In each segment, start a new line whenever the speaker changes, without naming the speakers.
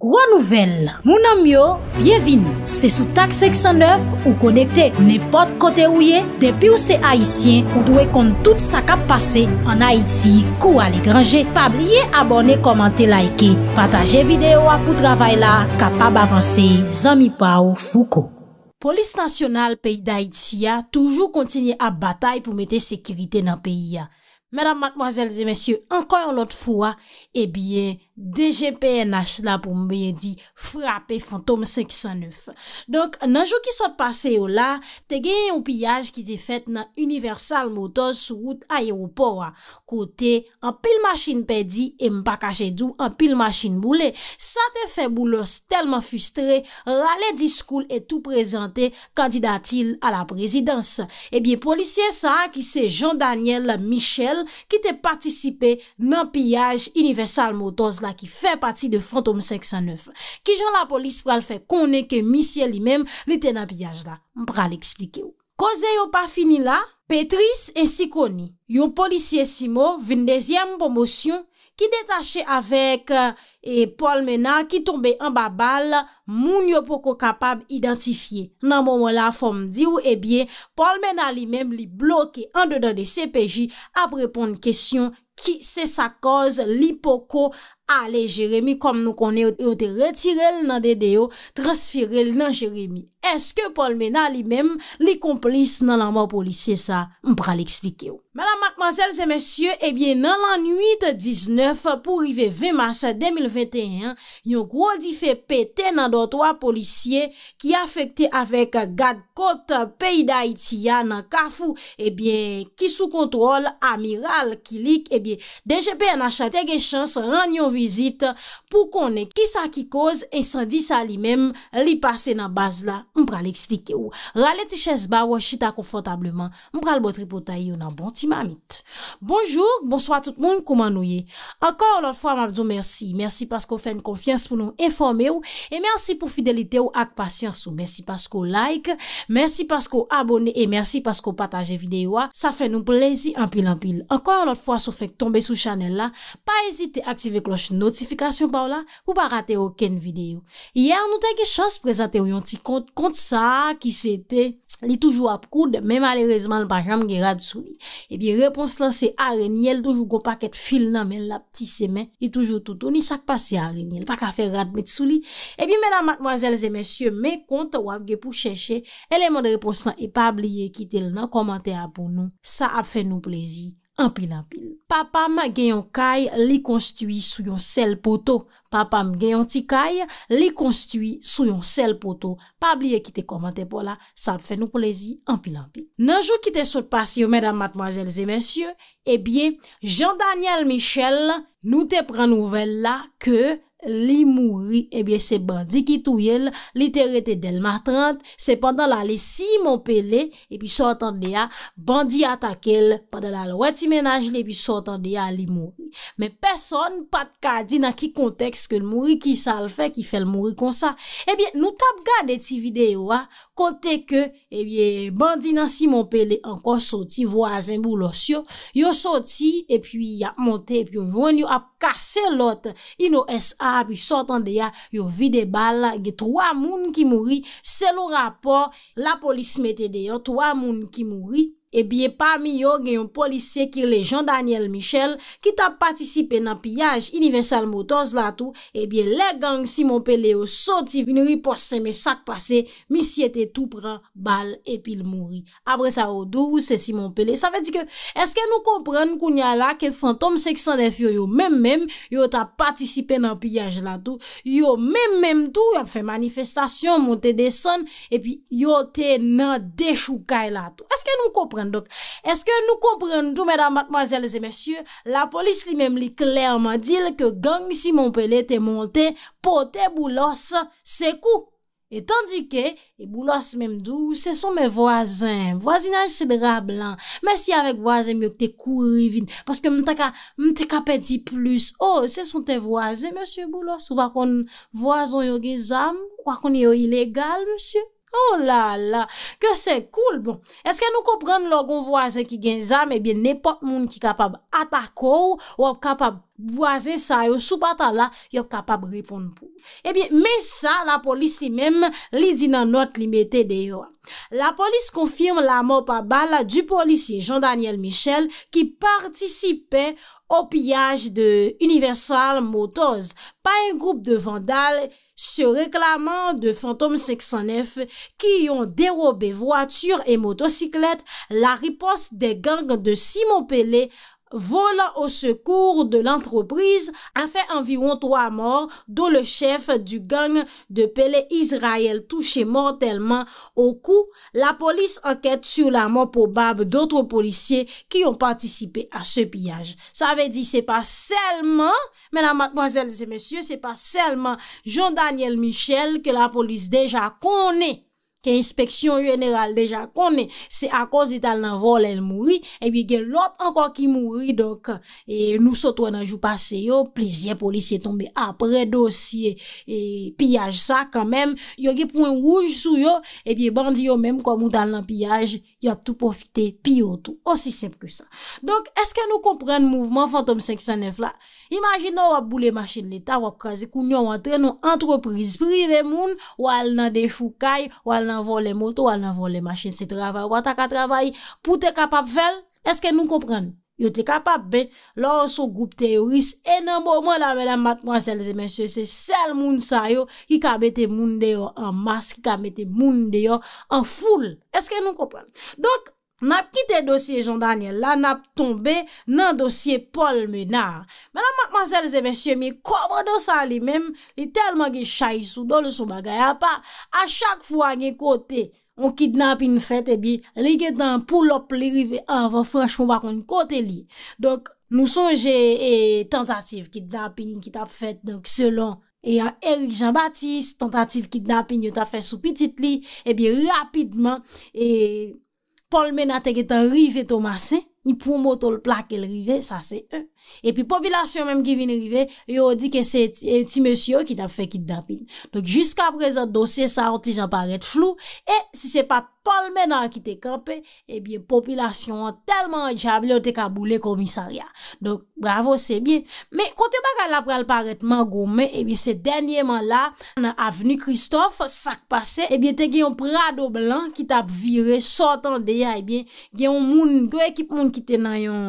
Gwa nouvel, mounan myo, byevini, se sou tak 609 ou konekte ou ne pot kote ou ye, depi ou se Haitien ou dwe kont tout sa kap pase an Haiti kou al ekranje, pa blye abone, komante, laike, pataje videyo apou travay la, kapab avanse, zami pa ou fouko. Polis nasyonal peyi d'Haiti ya, toujou kontinye ap batay pou mete sekirite nan peyi ya. Mèdam, makmwazel, zemensye, anko yon lot fwa, e eh bie... DGPNH la pou mwenye di Frape Fantom 509 Donk nanjou ki sot pase yo la Te genye yon piyaj ki te fet nan Universal Motors Rout ayer ou porwa Kote an pil masin pedi E mpa kaje dou an pil masin boule Sa te fe boule s telman fustre Rale diskoul e tou prezante Kandidatil a la prezidans Ebyen eh polisye sa Ki se Jean Daniel Michel Ki te patisipe nan piyaj Universal Motors la ki fè pati de Fantom 509. Ki jan la polis pral fè konè ke misye li mèm li tena piyaj la. M pral eksplike ou. Koze yo pa fini la? Petris ensi koni. Yon polisye Simo vè n dezyèm pòm osyon ki detache avek e euh, Paul Mena ki tombe an babal moun yo poko kapab identifiye. Nan moun wè la fòm di ou e eh bie Paul Mena li mèm li bloke an dedan de CPJ ap repon n kesyon ki se sa koz li poko Ale Jeremie, kom nou kon yo te retirel nan dede yo, transfirel nan Jeremie. Eske pol mena li mem li komplis nan lanman polisye sa? Mbra li eksplike yo. Madame, mademoiselles et messieurs, nan lan 8-19 pou rive 20 mars 2021, yon gro di fe pete nan do 3 polisye ki afekte avek gad kote peyida itiya nan kafou ki eh sou kontrol amiral kilik deje eh pe an achate gen chans ran yon vizit pou konen ki sa ki koz en san di sa li mem li pase nan baz la. Mpral ekspike ou, rale ti ches ba ou an chita konfotableman Mpral botri potay ou nan bon ti mamit Bonjour, bonsoit tout moun kouman nou ye Ankon anot fwa mabzou mersi Mersi paskou fèn konfians pou nou informe ou E mersi pou fidelite ou ak pasyans ou Mersi paskou like, mersi paskou abone E mersi paskou pataje videyo a Sa fè nou plezi anpil anpil Ankon anot fwa sou fèk tombe sou chanel la Pa ezite aktive kloche notifikasyon pa ou la Ou pa rate ou ken videyo Yer nou teke chans prezante ou yon ti konti Mont sa ki se te li toujou ap koud, men malerezman l pa jam ge rad sou li. E eh bi repons lan se arenyel, toujou go paket fil nan men la pti semen, li toujou toutou, ni sak pa se arenyel, pa ka fe rad met sou li. E eh bi mena mademoiselles et messieurs, men kont wap ge pou cheche, eleman de repons lan e pa bliye kitel nan, komante ap pou nou. Sa ap fe nou plezi. Anpil anpil. Papam genyon kay li konstiwi sou yon sel poto. Papam genyon ti kay li konstiwi sou yon sel poto. Pabliye ki te komante pou la, sa ap fè nou plezi, anpil anpil. Nanjou ki te sot pasi yo, medan matmoazelze mensyo, e eh bie, Jean Daniel Michel nou te pran nouvel la ke... li mouri, ebyen eh se bandi ki touyel literite del matrant se pandan la li Simon Pele e pi sotan de a bandi atakel, pandan la lweti menaj le pi sotan de a li mouri me person pat ka di nan ki konteks ke lmouri ki sal fe ki fel mouri kon sa, ebyen nou tap ga de ti video a, kote ke ebyen eh bandi nan Simon Pele ankon soti, voazen bou los yo, yo soti e pi ya monte, e pi yo ven yo ap kase lot, ino SA pi sotan de ya yo vide bal la ge 3 moun ki mouri se lo rapor la polis mette de yo 3 moun ki mouri e bie pa mi yo gen yon polisye kir le Jean Daniel Michel ki ta patisipe nan piyaj universal motos la tou e bie le gang Simon Pele yo soti bin ripos se me sak pase mi si ete tou pran bal epil mouri apre sa ou dou ou se Simon Pele sa ve di ke eske nou kompren koun ya la ke fantom seksan def yo yo mem mem yo ta patisipe nan piyaj la tou yo mem mem tou yo fe manifestasyon monte de son epi yo te nan dechoukai la tou eske nou kompren Dok, eske nou kompren nou, mèdam, matmazèl, zè mèsyè, la polis li mèm li klèrman dil ke gang misi moun pelè te montè pou te boulòs se kou. Et tandike, e boulòs mèm dou, se son mè vòzèm, vòzinaj se dra blan, mèsi avèk vòzèm yo k te kou rivin, paske mè te ka, mè te ka pedi plus, oh, se son te vòzèm, mèsyè boulòs, wakon vòzèm yo ge zam, wakon yo ilegal, mèsyè. Oh la la, ke se koul bon. Eske nou kompran logon wazen ki gen zam, ebyen nepot moun ki kapab atakou, wap kapab wazen sa yo soubata la, yo kapab ripon pou. Ebyen, me sa la polis li mem, li di nan not li mette deyo. La polis konfirm la mou pa bala du polisie Jean Daniel Michel ki partisipe au piyaj de Universal Motors. Pa en groub de vandal, se réclamant de Phantom 609 qui ont dérobé voitures et motocyclettes, la riposte des gangs de Simon Pellet. volant au secours de l'entreprise, a fait environ trois morts, dont le chef du gang de Pelé Israel touché mortellement au cou. La police enquête sur la mort probable d'autres policiers qui ont participé à ce pillage. Ça veut dire que ce n'est pas seulement, mesdames, mademoiselles et messieurs, ce n'est pas seulement Jean-Daniel Michel que la police déjà connaît. Ke inspeksyon jweneral deja kone, se akos di tal nan vol el mouri, epi gen lop ankon ki mouri, dok e nou sotwa nan jou pase yo, plizye polisye tombe apre dosye, e piyaj sa kamem, yo ki pouen rouj sou yo, epi bandi yo mem komou tal nan piyaj, yo ap tou profite piyo tou, osi semp ke sa. Donk, eske nou kompren mouvman Fantom 509 la? Imagin nou wap boule machin l'Etat, wap kaze kou nyon wap tre nou antropriz, prive moun, wal nan defukay, wal nan... nan vou le moto, nan vou le machin, se travay. Wata ka travay pou te kapap vel? Eske nou kompren? Yo te kapap be, lor sou goup teoris enanbo. Mwen la menan mat mwen sel zemesye, se sel moun sa yo ki ka bete moun deyo an mas, ki ka bete moun deyo an foul. Eske nou kompren? Dok, Nap kite dosye Jean Daniel la, nap tombe nan dosye Paul Menard. Menan matmazèl zè mèsyè, mi komodo sa li mèm, li telman ge chay sou dole sou bagay apa. A chak fwa gen kote, on kidnap in fèt, ebi, li gen dan pou lop li rive avan, franjfou bakon kote li. Donk, nou sonje e tentatif kidnap in kitap fèt, donk, selon e a Eric Jean-Baptiste, tentatif kidnap in yo ta fèt sou pitit li, ebi, rapidman, e... Pol menateke tan rive ton masse. i pou moutou l plak e l rive, sa se e. E pi, popilasyon menm ki vine rive, yo di ke se ti e, monsiyon ki tap fe ki dapil. Jus ka prezant dosye, sa an ti jan paret flou. E, si se pat palmen nan ki te kampe, e bi, popilasyon an telman jable ou te ka boule komisarya. Dok, bravo, se bi. Me, kote baka la prel paret man gome, e bi, se denye man la nan aveni Kristof, sak pase, e bi, te gen yon prado blan ki tap vire, sotan de ya, e bi, gen yon moun, kwe ekip moun ki te nan yon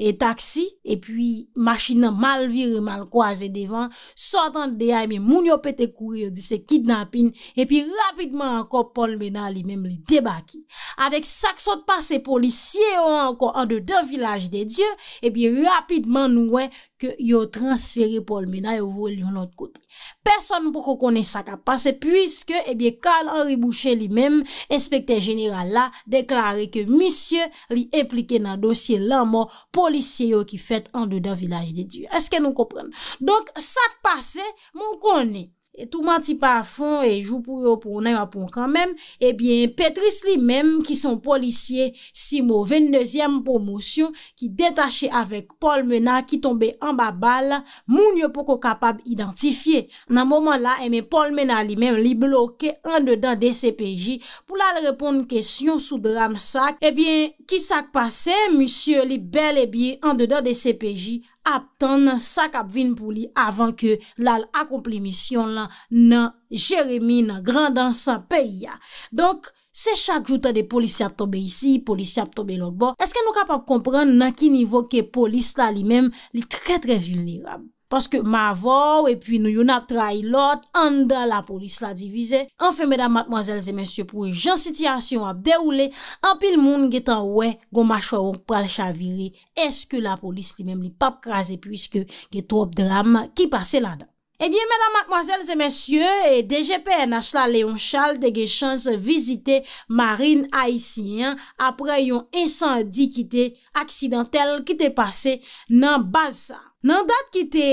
e, taksi e pi machin nan mal vir e mal kwaze devan, sotan de ay men moun yo pete kourir di se kidnapin, e pi rapidman anko pol mena li menm li debaki. Avek sak sot pa se polisye yo anko an de de vilaj de Diyo e pi rapidman nouwen ke yon transfere Paul Mena yon voli yon not kote. Person pou konen sak ap pase, pwiske, ebyen, eh Karl Henri Boucher li men, inspektè genyral la, deklare ke misye li implike nan dosye lanman polisye yon ki fèt an de da vilaj de Diu. Eske nou kompren? Donk, sak pase, moun konen, Touman ti pa fon e jou pou yo pou nan yon pon kanmen, ebyen eh Petris li menm ki son policye si mou. Ve n dezyen m pou mousyon ki detache avek Paul Mena ki tombe an ba bal moun yo pou ko kapab identifiye. Nan mouman la e men Paul Mena li menm li bloke an dedan de CPJ pou la le repon n kesyon sou dram sak. Ebyen eh ki sak pase mousyon li bel e bi an dedan de CPJ? ap tan nan sa kap vin pou li avan ke lal akomplemisyon nan Jeremy nan Grandan Sanpeya. Donk se chak joutan de polisi ap tobe isi, polisi ap tobe logbo, eske nou kap ap kompran nan ki nivou ke polis la li menm li tre tre jil li rab. Paske ma vòw e pi nou yon ap trai lot, an da la polis la divize. An fe mèdam matmoazèl zè mèsyò pou gen sityasyon ap deroule, an pi l moun gè tan wè gòm achoron pral chavire. Eske la polis li mèm li pap kraze pwiske gè trop dram ki pase la dan. Eh e bie mèdam matmoazèl zè mèsyò e DGPN Asla Leonchal de ge chans vizite Marine Aisyen apre yon insandi ki te aksidentel ki te pase nan baza. Nan dat ki te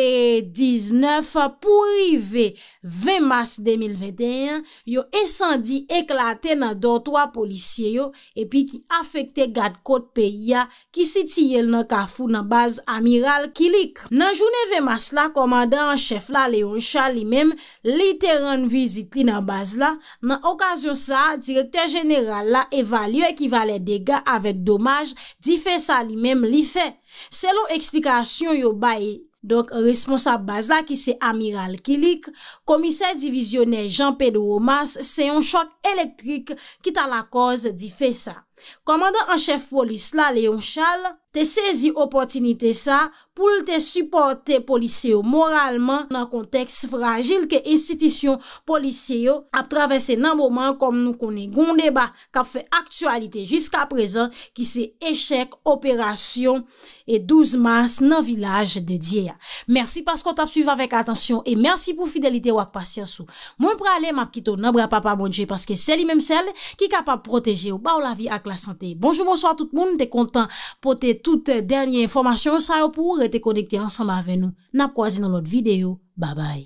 19, pou rive 20 mars 2021, yo esandi eklate nan do 3 polisye yo, epi ki afekte gad kote peya ki siti yel nan kafou nan baz Amiral Kilik. Nan jounen 20 mars la, komanda an chef la Leoncha li mem, li te ran vizit li nan baz la, nan okasyon sa, direte general la evalye ekivalen dega avet domaj di fe sa li mem li fe. Se lo eksplikasyon yo baye, donk responsab baz la ki se Amiral Kilik, komiser divizyoner Jean-Pedro Mas, se yon chok elektrik ki ta la koz di fe sa. komanda an chef polis la leon chal te sezi opotinite sa pou te suporte polisye yo moralman nan konteks fragil ke institisyon polisye yo ap travese nan moman kom nou konen goun deba kap fe aktualite jiska prezan ki se eshek operasyon e 12 mars nan vilaj de Dyea. Mersi paskot ap suive avek atensyon e mersi pou fidelite wak pasyansou. Mwen pralem ap kito nan bre ap ap abonje paske seli mem sel ki kap ap proteje ou ba ou la vi ak la sante. Bonjou bonso a tout moun, te kontan pote tout dernyen informasyon sa yo pou rete konekte ansamba ave nou nap kwa zi nan lot videyo, babay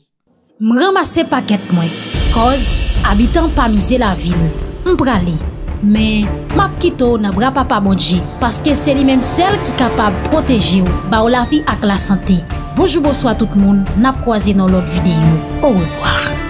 M ramase paket mwen koz, abitan pa mize la vil, m prale me, map kito na bra pa pa mounji, paske se li menm sel ki kapab proteji yo, ba ou la vi ak la sante. Bonjou bonso a tout moun nap kwa zi nan lot videyo, ou ouvoar